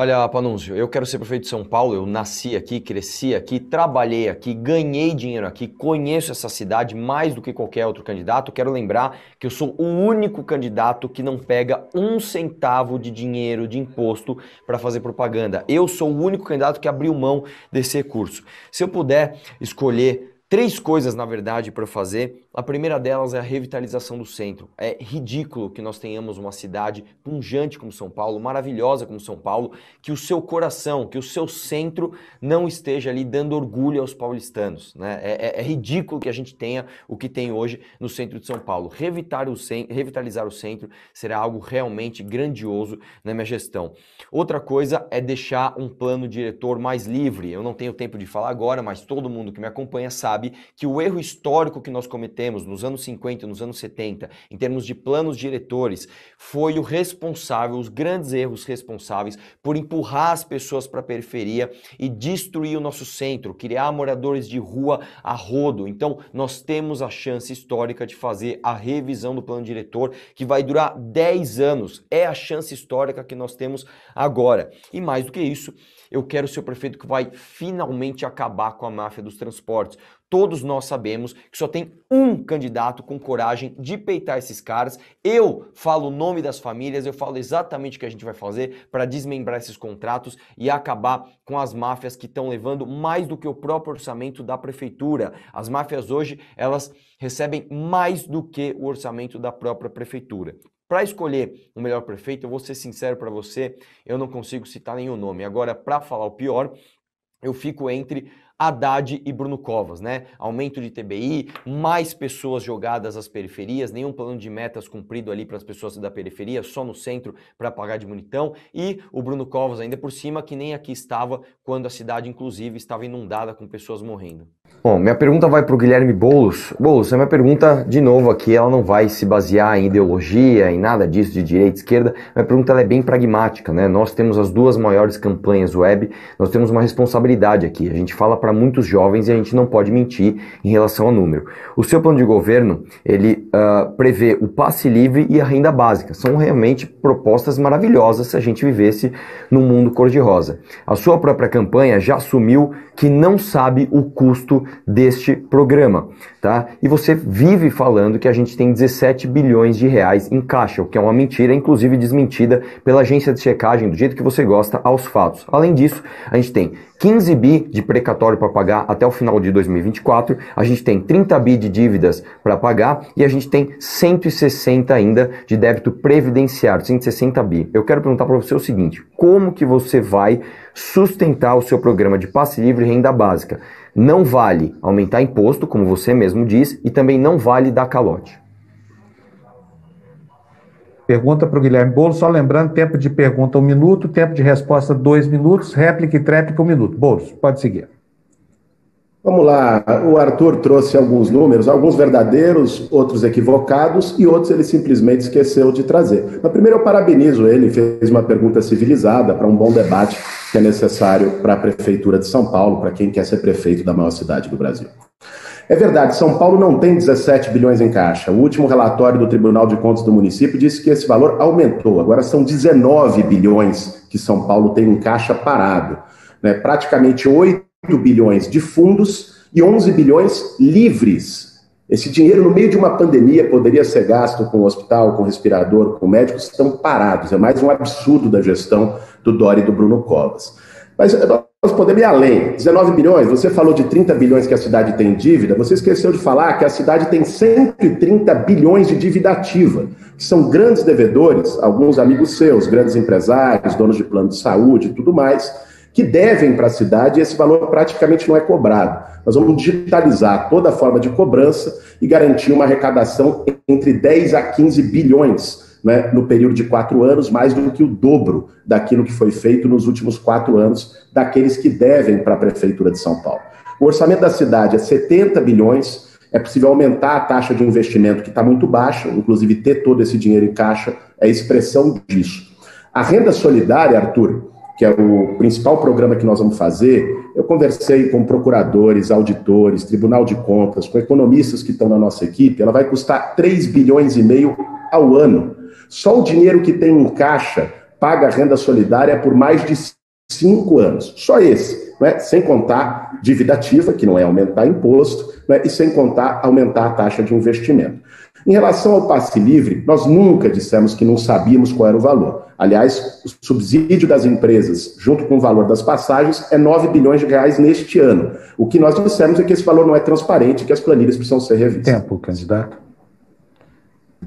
Olha, Panunzio, eu quero ser prefeito de São Paulo, eu nasci aqui, cresci aqui, trabalhei aqui, ganhei dinheiro aqui, conheço essa cidade mais do que qualquer outro candidato. Quero lembrar que eu sou o único candidato que não pega um centavo de dinheiro de imposto para fazer propaganda. Eu sou o único candidato que abriu mão desse recurso. Se eu puder escolher três coisas, na verdade, para fazer, a primeira delas é a revitalização do centro. É ridículo que nós tenhamos uma cidade pungente como São Paulo, maravilhosa como São Paulo, que o seu coração, que o seu centro não esteja ali dando orgulho aos paulistanos. Né? É, é, é ridículo que a gente tenha o que tem hoje no centro de São Paulo. Revitar o revitalizar o centro será algo realmente grandioso na minha gestão. Outra coisa é deixar um plano diretor mais livre. Eu não tenho tempo de falar agora, mas todo mundo que me acompanha sabe que o erro histórico que nós cometemos fizemos nos anos 50, nos anos 70, em termos de planos diretores, foi o responsável, os grandes erros responsáveis por empurrar as pessoas para a periferia e destruir o nosso centro, criar moradores de rua a rodo. Então, nós temos a chance histórica de fazer a revisão do plano diretor, que vai durar 10 anos. É a chance histórica que nós temos agora. E mais do que isso, eu quero o seu prefeito que vai finalmente acabar com a máfia dos transportes. Todos nós sabemos que só tem um candidato com coragem de peitar esses caras. Eu falo o nome das famílias, eu falo exatamente o que a gente vai fazer para desmembrar esses contratos e acabar com as máfias que estão levando mais do que o próprio orçamento da prefeitura. As máfias hoje, elas recebem mais do que o orçamento da própria prefeitura. Para escolher o melhor prefeito, eu vou ser sincero para você, eu não consigo citar nenhum nome. Agora, para falar o pior, eu fico entre Haddad e Bruno Covas, né? Aumento de TBI, mais pessoas jogadas às periferias, nenhum plano de metas cumprido ali para as pessoas da periferia, só no centro para pagar de bonitão. E o Bruno Covas ainda por cima, que nem aqui estava quando a cidade, inclusive, estava inundada com pessoas morrendo. Bom, minha pergunta vai para o Guilherme Boulos. Boulos, a minha pergunta, de novo aqui, ela não vai se basear em ideologia, em nada disso, de direita, esquerda. Minha pergunta é bem pragmática, né? Nós temos as duas maiores campanhas web, nós temos uma responsabilidade aqui. A gente fala para muitos jovens e a gente não pode mentir em relação ao número. O seu plano de governo, ele uh, prevê o passe livre e a renda básica. São realmente propostas maravilhosas se a gente vivesse num mundo cor-de-rosa. A sua própria campanha já assumiu que não sabe o custo deste programa, tá? E você vive falando que a gente tem 17 bilhões de reais em caixa, o que é uma mentira, inclusive desmentida pela agência de checagem, do jeito que você gosta, aos fatos. Além disso, a gente tem 15 bi de precatório para pagar até o final de 2024, a gente tem 30 bi de dívidas para pagar e a gente tem 160 ainda de débito previdenciário, 160 bi. Eu quero perguntar para você o seguinte: como que você vai sustentar o seu programa de passe livre e renda básica? Não vale aumentar imposto, como você mesmo diz, e também não vale dar calote. Pergunta para o Guilherme Bolo, só lembrando, tempo de pergunta um minuto, tempo de resposta dois minutos, réplica e tréplica um minuto. Boulos, pode seguir. Vamos lá, o Arthur trouxe alguns números, alguns verdadeiros, outros equivocados e outros ele simplesmente esqueceu de trazer. Mas primeiro eu parabenizo ele, fez uma pergunta civilizada para um bom debate que é necessário para a Prefeitura de São Paulo, para quem quer ser prefeito da maior cidade do Brasil. É verdade, São Paulo não tem 17 bilhões em caixa. O último relatório do Tribunal de Contas do município disse que esse valor aumentou. Agora são 19 bilhões que São Paulo tem em caixa parado. Né? Praticamente 8 bilhões de fundos e 11 bilhões livres. Esse dinheiro, no meio de uma pandemia, poderia ser gasto com hospital, com respirador, com médicos, estão parados. É mais um absurdo da gestão do Dori e do Bruno Covas. Mas eh, nós podemos ir além. 19 bilhões, você falou de 30 bilhões que a cidade tem em dívida, você esqueceu de falar que a cidade tem 130 bilhões de dívida ativa, que são grandes devedores, alguns amigos seus, grandes empresários, donos de plano de saúde e tudo mais, que devem para a cidade e esse valor praticamente não é cobrado. Nós vamos digitalizar toda a forma de cobrança e garantir uma arrecadação entre 10 a 15 bilhões né, no período de quatro anos, mais do que o dobro daquilo que foi feito nos últimos quatro anos daqueles que devem para a Prefeitura de São Paulo. O orçamento da cidade é 70 bilhões, é possível aumentar a taxa de investimento que está muito baixa, inclusive ter todo esse dinheiro em caixa é expressão disso. A renda solidária, Arthur, que é o principal programa que nós vamos fazer, eu conversei com procuradores, auditores, tribunal de contas, com economistas que estão na nossa equipe, ela vai custar 3 bilhões e meio ao ano. Só o dinheiro que tem em caixa paga a renda solidária por mais de cinco anos. Só esse, é? sem contar dívida ativa, que não é aumentar imposto, é, e sem contar aumentar a taxa de investimento. Em relação ao passe livre, nós nunca dissemos que não sabíamos qual era o valor. Aliás, o subsídio das empresas, junto com o valor das passagens, é 9 bilhões de reais neste ano. O que nós dissemos é que esse valor não é transparente, e que as planilhas precisam ser revistas. Tempo, candidato.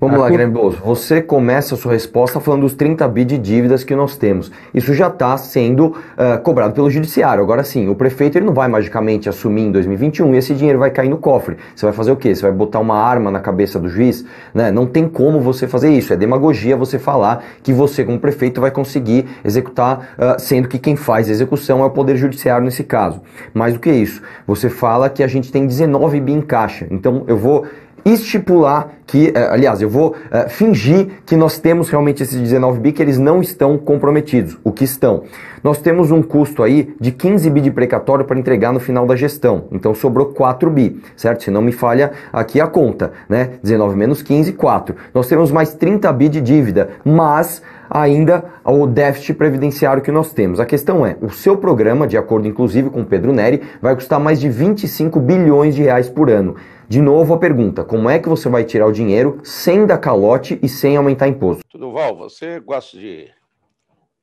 Vamos lá, Graham Bowles. Você começa a sua resposta falando dos 30 bi de dívidas que nós temos. Isso já está sendo uh, cobrado pelo judiciário. Agora sim, o prefeito ele não vai magicamente assumir em 2021 e esse dinheiro vai cair no cofre. Você vai fazer o quê? Você vai botar uma arma na cabeça do juiz? Né? Não tem como você fazer isso. É demagogia você falar que você, como prefeito, vai conseguir executar, uh, sendo que quem faz a execução é o Poder Judiciário nesse caso. Mais do que isso, você fala que a gente tem 19 bi em caixa. Então eu vou estipular que, eh, aliás, eu vou eh, fingir que nós temos realmente esses 19 bi que eles não estão comprometidos, o que estão. Nós temos um custo aí de 15 bi de precatório para entregar no final da gestão, então sobrou 4 bi, certo? Se não me falha aqui a conta, né? 19 menos 15, 4. Nós temos mais 30 bi de dívida, mas ainda ao déficit previdenciário que nós temos. A questão é, o seu programa, de acordo inclusive com Pedro Neri, vai custar mais de 25 bilhões de reais por ano. De novo a pergunta, como é que você vai tirar o dinheiro sem dar calote e sem aumentar imposto? Tudo Val, você gosta de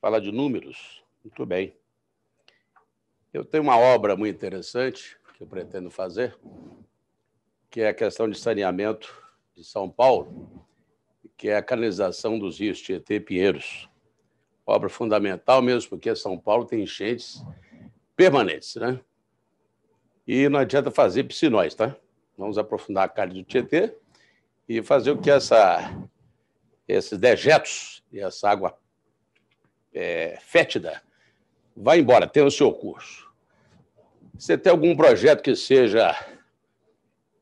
falar de números? Muito bem. Eu tenho uma obra muito interessante que eu pretendo fazer, que é a questão de saneamento de São Paulo que é a canalização dos rios Tietê e Pinheiros. Obra fundamental mesmo, porque São Paulo tem enchentes permanentes, né? E não adianta fazer piscinões, tá? Vamos aprofundar a calha do Tietê e fazer o que essa, esses dejetos e essa água é, fétida vá embora, tenha o seu curso. Você tem algum projeto que seja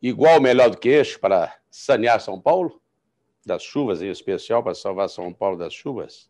igual ou melhor do que este para sanear São Paulo? das chuvas, em especial para salvar São Paulo das chuvas?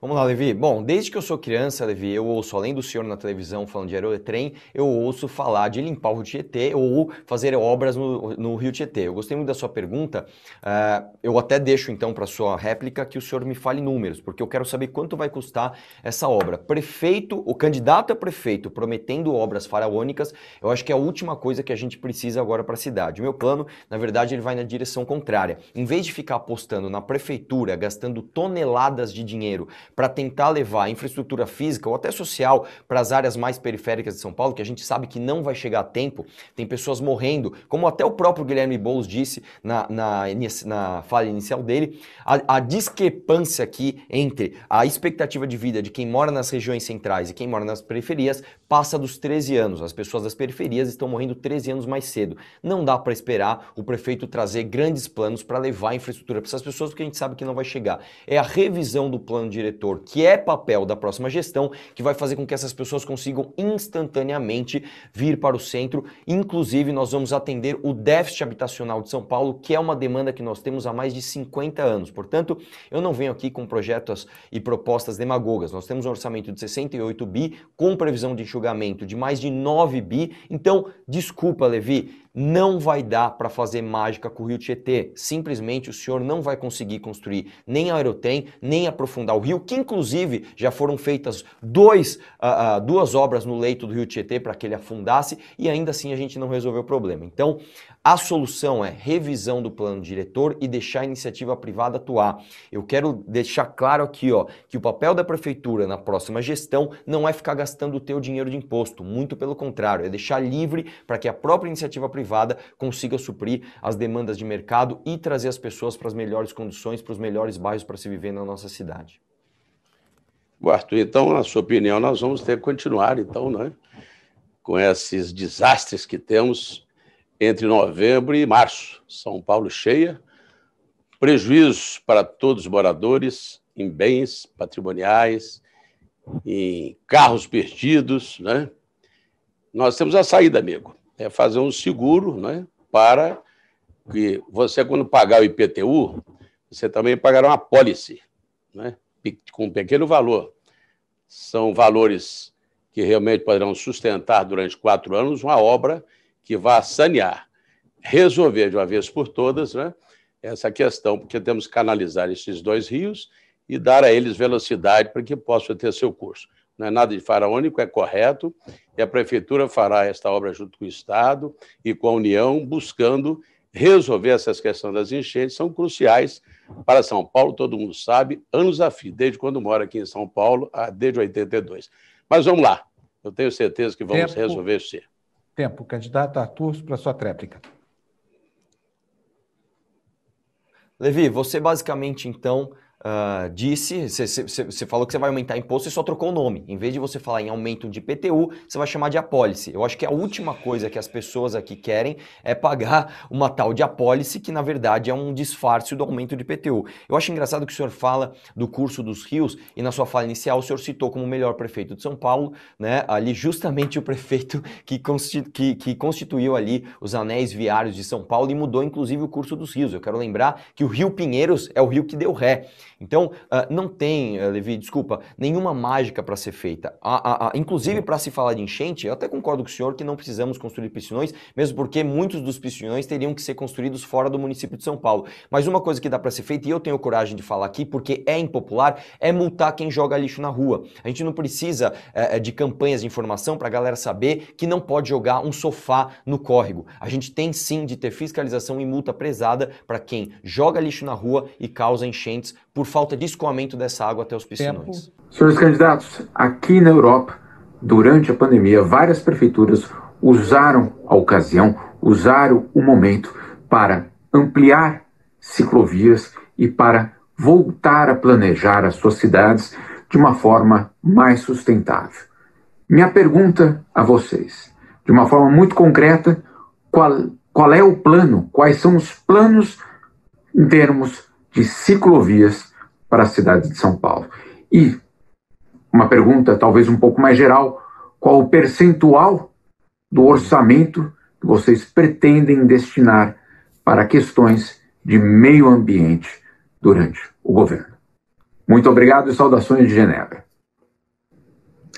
Vamos lá, Levi. Bom, desde que eu sou criança, Levi, eu ouço, além do senhor na televisão falando de aerotrem, eu ouço falar de limpar o Rio Tietê ou fazer obras no, no Rio Tietê. Eu gostei muito da sua pergunta. Uh, eu até deixo, então, para sua réplica que o senhor me fale números, porque eu quero saber quanto vai custar essa obra. Prefeito, o candidato a prefeito prometendo obras faraônicas, eu acho que é a última coisa que a gente precisa agora para a cidade. O meu plano, na verdade, ele vai na direção contrária. Em vez de ficar apostando na prefeitura, gastando toneladas de dinheiro para tentar levar infraestrutura física ou até social para as áreas mais periféricas de São Paulo, que a gente sabe que não vai chegar a tempo, tem pessoas morrendo, como até o próprio Guilherme Boulos disse na, na, na fala inicial dele, a, a discrepância aqui entre a expectativa de vida de quem mora nas regiões centrais e quem mora nas periferias passa dos 13 anos. As pessoas das periferias estão morrendo 13 anos mais cedo. Não dá para esperar o prefeito trazer grandes planos para levar a infraestrutura para essas pessoas, porque a gente sabe que não vai chegar. É a revisão do plano diretor, que é papel da próxima gestão, que vai fazer com que essas pessoas consigam instantaneamente vir para o centro. Inclusive, nós vamos atender o déficit habitacional de São Paulo, que é uma demanda que nós temos há mais de 50 anos. Portanto, eu não venho aqui com projetos e propostas demagogas. Nós temos um orçamento de 68 bi com previsão de enxurrada julgamento de mais de 9 bi. Então, desculpa, Levi, não vai dar para fazer mágica com o Rio Tietê. Simplesmente o senhor não vai conseguir construir nem a Aerotem, nem aprofundar o rio, que inclusive já foram feitas dois, uh, uh, duas obras no leito do Rio Tietê para que ele afundasse e ainda assim a gente não resolveu o problema. Então, a solução é revisão do plano diretor e deixar a iniciativa privada atuar. Eu quero deixar claro aqui, ó, que o papel da prefeitura na próxima gestão não é ficar gastando o teu dinheiro de imposto, muito pelo contrário, é deixar livre para que a própria iniciativa privada privada consiga suprir as demandas de mercado e trazer as pessoas para as melhores condições, para os melhores bairros para se viver na nossa cidade. Bom, Arthur, então, na sua opinião, nós vamos ter que continuar, então, né, com esses desastres que temos entre novembro e março. São Paulo cheia, prejuízos para todos os moradores em bens patrimoniais, em carros perdidos, né? Nós temos a saída, amigo é fazer um seguro né, para que você, quando pagar o IPTU, você também pagará uma pólice, né, com um pequeno valor. São valores que realmente poderão sustentar durante quatro anos uma obra que vá sanear, resolver de uma vez por todas né, essa questão, porque temos que canalizar esses dois rios e dar a eles velocidade para que possam ter seu curso não é nada de faraônico, é correto, e a prefeitura fará esta obra junto com o Estado e com a União, buscando resolver essas questões das enchentes, são cruciais para São Paulo, todo mundo sabe, anos a fim, desde quando mora aqui em São Paulo, ah, desde 82. Mas vamos lá, eu tenho certeza que vamos tempo, resolver isso. Tempo, candidato Arthur, para sua tréplica. Levi, você basicamente, então, uh, disse, você falou que você vai aumentar imposto e só trocou o nome. Em vez de você falar em aumento de IPTU, você vai chamar de apólice. Eu acho que a última coisa que as pessoas aqui querem é pagar uma tal de apólice, que na verdade é um disfarce do aumento de IPTU. Eu acho engraçado que o senhor fala do curso dos rios e na sua fala inicial o senhor citou como o melhor prefeito de São Paulo, né? Ali justamente o prefeito que, constitu que, que constituiu ali os anéis viários de São Paulo e mudou inclusive o curso dos rios. Eu quero lembrar que o Rio Pinheiros é o rio que deu ré. Então, uh, não tem, uh, Levi, desculpa, nenhuma mágica para ser feita. A, a, a, inclusive, para se falar de enchente, eu até concordo com o senhor que não precisamos construir piscinões, mesmo porque muitos dos piscinões teriam que ser construídos fora do município de São Paulo. Mas uma coisa que dá para ser feita, e eu tenho coragem de falar aqui, porque é impopular, é multar quem joga lixo na rua. A gente não precisa uh, de campanhas de informação para a galera saber que não pode jogar um sofá no córrego. A gente tem sim de ter fiscalização e multa prezada para quem joga lixo na rua e causa enchentes por falta de escoamento dessa água até os piscinões. Tempo. Senhores candidatos, aqui na Europa, durante a pandemia, várias prefeituras usaram a ocasião, usaram o momento para ampliar ciclovias e para voltar a planejar as suas cidades de uma forma mais sustentável. Minha pergunta a vocês, de uma forma muito concreta, qual, qual é o plano, quais são os planos em termos de ciclovias para a cidade de São Paulo. E uma pergunta talvez um pouco mais geral: qual o percentual do orçamento que vocês pretendem destinar para questões de meio ambiente durante o governo? Muito obrigado e saudações de Genebra.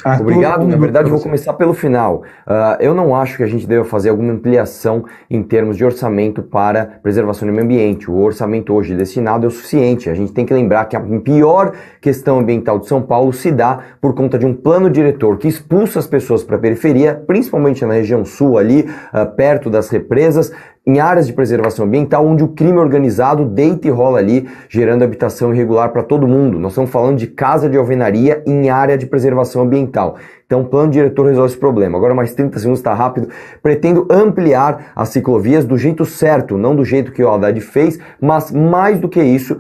Arthur, ah, Obrigado. Na verdade, vou começar pelo final. Uh, eu não acho que a gente deva fazer alguma ampliação em termos de orçamento para preservação do meio ambiente. O orçamento hoje destinado é o suficiente. A gente tem que lembrar que a pior questão ambiental de São Paulo se dá por conta de um plano diretor que expulsa as pessoas para a periferia, principalmente na região sul ali, uh, perto das represas, em áreas de preservação ambiental onde o crime organizado deita e rola ali, gerando habitação irregular para todo mundo. Nós estamos falando de casa de alvenaria em área de preservação ambiental. Então, o plano diretor resolve esse problema. Agora, mais 30 segundos, está rápido. Pretendo ampliar as ciclovias do jeito certo, não do jeito que o Haddad fez, mas mais do que isso,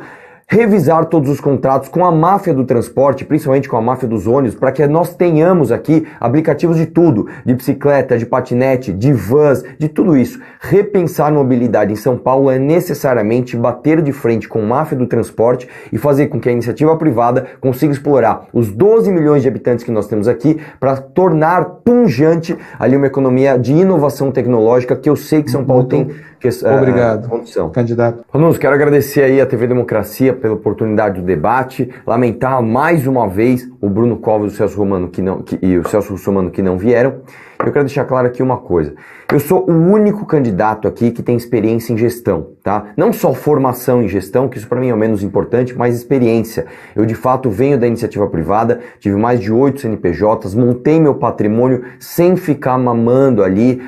revisar todos os contratos com a máfia do transporte, principalmente com a máfia dos ônibus, para que nós tenhamos aqui aplicativos de tudo, de bicicleta, de patinete, de vans, de tudo isso. Repensar mobilidade em São Paulo é necessariamente bater de frente com a máfia do transporte e fazer com que a iniciativa privada consiga explorar os 12 milhões de habitantes que nós temos aqui para tornar punjante ali uma economia de inovação tecnológica que eu sei que São Paulo tem que, é, Obrigado, condição. candidato. Alunos, quero agradecer aí a TV Democracia pela oportunidade do debate, lamentar mais uma vez o Bruno Covas e o Celso Romano que não, que, e o Celso Russomano que não vieram. Eu quero deixar claro aqui uma coisa. Eu sou o único candidato aqui que tem experiência em gestão, tá? Não só formação em gestão, que isso para mim é o menos importante, mas experiência. Eu de fato venho da iniciativa privada, tive mais de oito CNPJs, montei meu patrimônio sem ficar mamando ali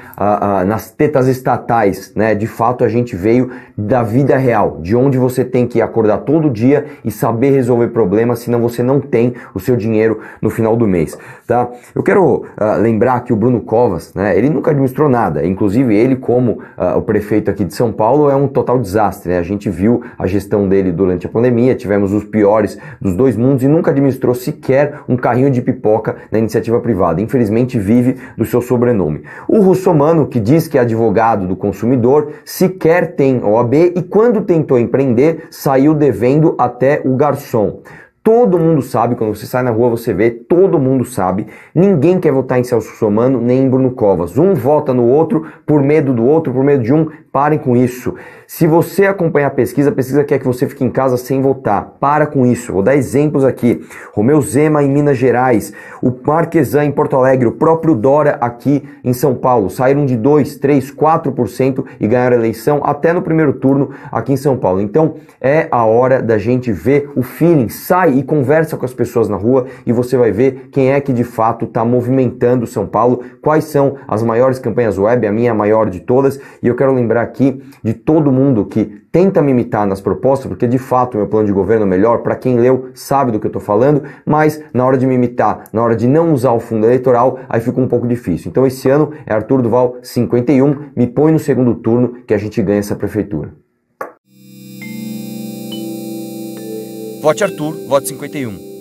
nas tetas estatais, né? De fato a gente veio da vida real, de onde você tem que acordar todo dia e saber resolver problemas, senão você não tem o seu dinheiro no final do mês, tá? Eu quero ah, lembrar que o Bruno Covas, né, ele nunca administrou nada. Inclusive, ele, como uh, o prefeito aqui de São Paulo, é um total desastre. Né? A gente viu a gestão dele durante a pandemia, tivemos os piores dos dois mundos e nunca administrou sequer um carrinho de pipoca na iniciativa privada. Infelizmente, vive do seu sobrenome. O Russomano, que diz que é advogado do consumidor, sequer tem OAB e quando tentou empreender, saiu devendo até o garçom. Todo mundo sabe, quando você sai na rua você vê, todo mundo sabe. Ninguém quer votar em Celso Somano nem em Bruno Covas. Um vota no outro por medo do outro, por medo de um. Parem com isso. Se você acompanhar a pesquisa, a pesquisa quer que você fique em casa sem votar. Para com isso. Vou dar exemplos aqui. Romeu Zema em Minas Gerais, o Marquesan em Porto Alegre, o próprio Dora aqui em São Paulo. Saíram de 2, 3, 4% e ganharam a eleição até no primeiro turno aqui em São Paulo. Então é a hora da gente ver o feeling. Sai e conversa com as pessoas na rua e você vai ver quem é que de fato está movimentando São Paulo, quais são as maiores campanhas web, a minha é a maior de todas. E eu quero lembrar aqui de todo mundo que tenta me imitar nas propostas, porque de fato meu plano de governo é melhor, para quem leu sabe do que eu estou falando, mas na hora de me imitar, na hora de não usar o fundo eleitoral, aí fica um pouco difícil. Então esse ano é Arthur Duval 51, me põe no segundo turno que a gente ganha essa prefeitura. Vote Arthur, vote 51.